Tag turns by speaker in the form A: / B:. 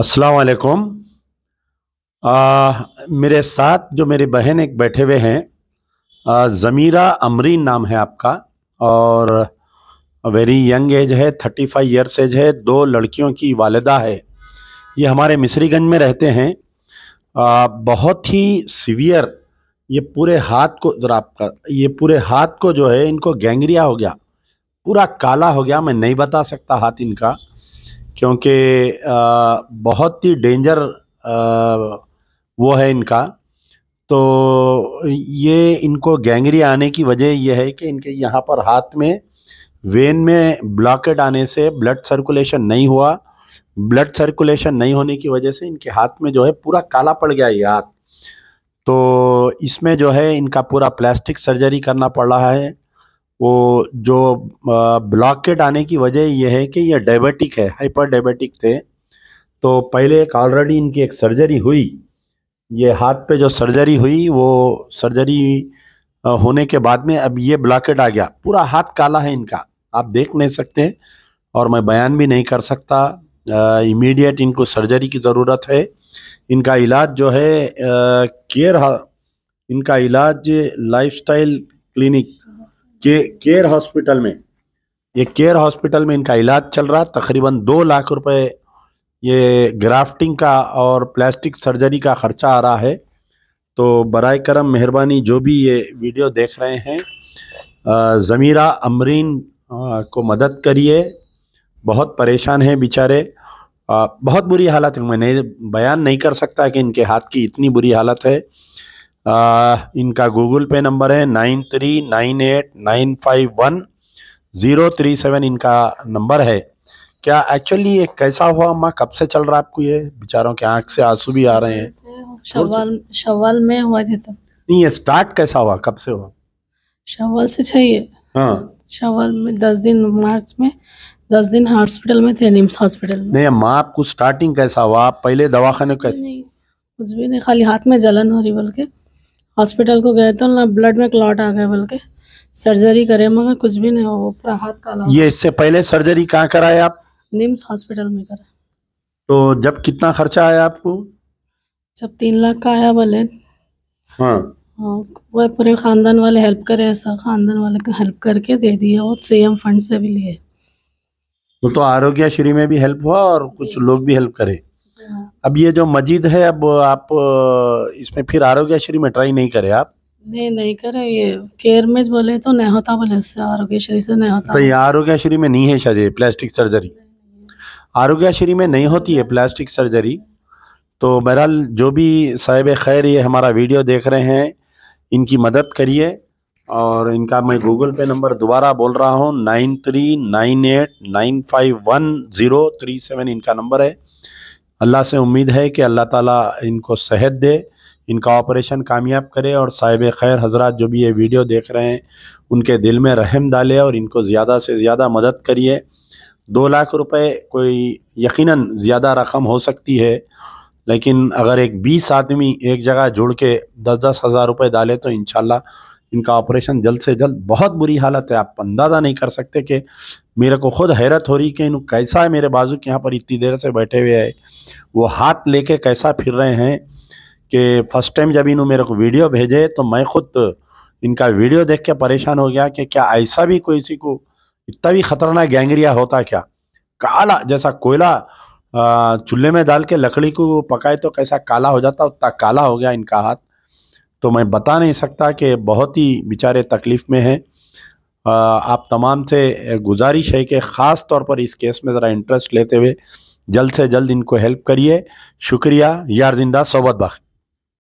A: अस्सलाम वालेकुम मेरे साथ जो मेरी बहन एक बैठे हुए हैं ज़मीरा अमरीन नाम है आपका और वेरी यंग एज है थर्टी फाइव ईयर्स एज है दो लड़कियों की वालदा है ये हमारे मिसरीगंज में रहते हैं आ, बहुत ही सीवियर ये पूरे हाथ को ज़रा आपका ये पूरे हाथ को जो है इनको गैंग्रिया हो गया पूरा काला हो गया मैं नहीं बता सकता हाथ इनका क्योंकि बहुत ही डेंजर वो है इनका तो ये इनको गैंगरी आने की वजह यह है कि इनके यहाँ पर हाथ में वेन में ब्लॉकेट आने से ब्लड सर्कुलेशन नहीं हुआ ब्लड सर्कुलेशन नहीं होने की वजह से इनके हाथ में जो है पूरा काला पड़ गया ये हाथ तो इसमें जो है इनका पूरा प्लास्टिक सर्जरी करना पड़ रहा है वो जो ब्लॉकेट आने की वजह यह है कि यह डायबिटिक है हाइपर डायबिटिक थे तो पहले एक ऑलरेडी इनकी एक सर्जरी हुई ये हाथ पे जो सर्जरी हुई वो सर्जरी होने के बाद में अब ये ब्लॉकेट आ गया पूरा हाथ काला है इनका आप देख नहीं सकते और मैं बयान भी नहीं कर सकता इमीडिएट इनको सर्जरी की ज़रूरत है इनका इलाज जो है केयर इनका इलाज लाइफस्टाइल क्लिनिक के केयर हॉस्पिटल में ये केयर हॉस्पिटल में इनका इलाज चल रहा तकरीबन दो लाख रुपए ये ग्राफ्टिंग का और प्लास्टिक सर्जरी का ख़र्चा आ रहा है तो बर करम मेहरबानी जो भी ये वीडियो देख रहे हैं ज़मीरा अमरीन को मदद करिए बहुत परेशान हैं बेचारे बहुत बुरी हालत है मैं नहीं बयान नहीं कर सकता कि इनके हाथ की इतनी बुरी हालत है आ, इनका गूगल पे नंबर है nine three nine eight nine five one zero three seven इनका नंबर है क्या एक्चुअली ये कैसा हुआ अम्मा कब से चल रहा है आपको ये बेचारों के आंख से आंसू भी आ रहे हैं
B: शवाल शवाल में हुआ थे तब
A: नहीं ये स्टार्ट कैसा हुआ कब से हुआ
B: शवाल से चाहिए हाँ शवाल में दस दिन मार्च में दस दिन हॉस्पिटल में थे निम्स हॉस्पिटल में
A: नहीं अम्मा आपको स्टार्टिंग कैसा हुआ आप पहले दवाखाने कैसे
B: कुछ भी नहीं खाली हाथ में जलन हो रही बल्कि हॉस्पिटल को गए तो ना ब्लड में क्लॉट आ गए बोल के सर्जरी करे मगर कुछ भी नहीं हो पूरा हाथ काला ये
A: इससे पहले सर्जरी कहाँ कराए आप
B: निम्स हॉस्पिटल में करा
A: तो जब कितना खर्चा आया आपको
B: जब तीन लाख का आया बोले
A: हाँ,
B: हाँ वह पूरे खानदान वाले हेल्प करे ऐसा खानदान वाले का हेल्प करके दे दिए और सीएम फंड से भी लिए
A: तो आरोग्य श्री में भी हेल्प हुआ और कुछ लोग भी हेल्प करे अब ये जो मस्जिद है अब आप इसमें फिर आरोग्यश्री में ट्राई नहीं करे आप
B: नहीं नहीं करे ये केयर में बोले तो नहीं होता बोले इससे श्री से नहीं होता तो ये
A: आरोग्यश्री में नहीं है शायद प्लास्टिक सर्जरी आरोग्यश्री में नहीं होती है प्लास्टिक सर्जरी तो बहरहाल जो भी साहेब खैर ये हमारा वीडियो देख रहे हैं इनकी मदद करिए और इनका मैं गूगल पे नंबर दोबारा बोल रहा हूँ nine three nine eight nine five one zero three seven इनका नंबर है अल्लाह से उम्मीद है कि अल्लाह ताला इनको सेहत दे इनका ऑपरेशन कामयाब करे और साहिब खैर हजरत जो भी ये वीडियो देख रहे हैं उनके दिल में रहम डाले और इनको ज़्यादा से ज़्यादा मदद करिए दो लाख रुपए कोई यकीनन ज़्यादा रकम हो सकती है लेकिन अगर एक बीस आदमी एक जगह जुड़ के दस दस हज़ार रुपये डाले तो इन इनका ऑपरेशन जल्द से जल्द बहुत बुरी हालत है आप अंदाज़ा नहीं कर सकते कि मेरे को खुद हैरत हो रही कि इन कैसा है मेरे बाजू के यहाँ पर इतनी देर से बैठे हुए है वो हाथ लेके कैसा फिर रहे हैं कि फ़र्स्ट टाइम जब इन मेरे को वीडियो भेजे तो मैं खुद इनका वीडियो देख के परेशान हो गया कि क्या ऐसा भी कोई इसी को इतना भी ख़तरनाक गैंगरिया होता क्या काला जैसा कोयला चूल्हे में डाल के लकड़ी को पकाए तो कैसा काला हो जाता उतना काला हो गया इनका हाथ तो मैं बता नहीं सकता कि बहुत ही बेचारे तकलीफ़ में हैं आप तमाम से गुजारिश है कि ख़ास तौर पर इस केस में ज़रा इंटरेस्ट लेते हुए जल्द से जल्द इनको हेल्प करिए शुक्रिया यार जिंदा सोबत बाकी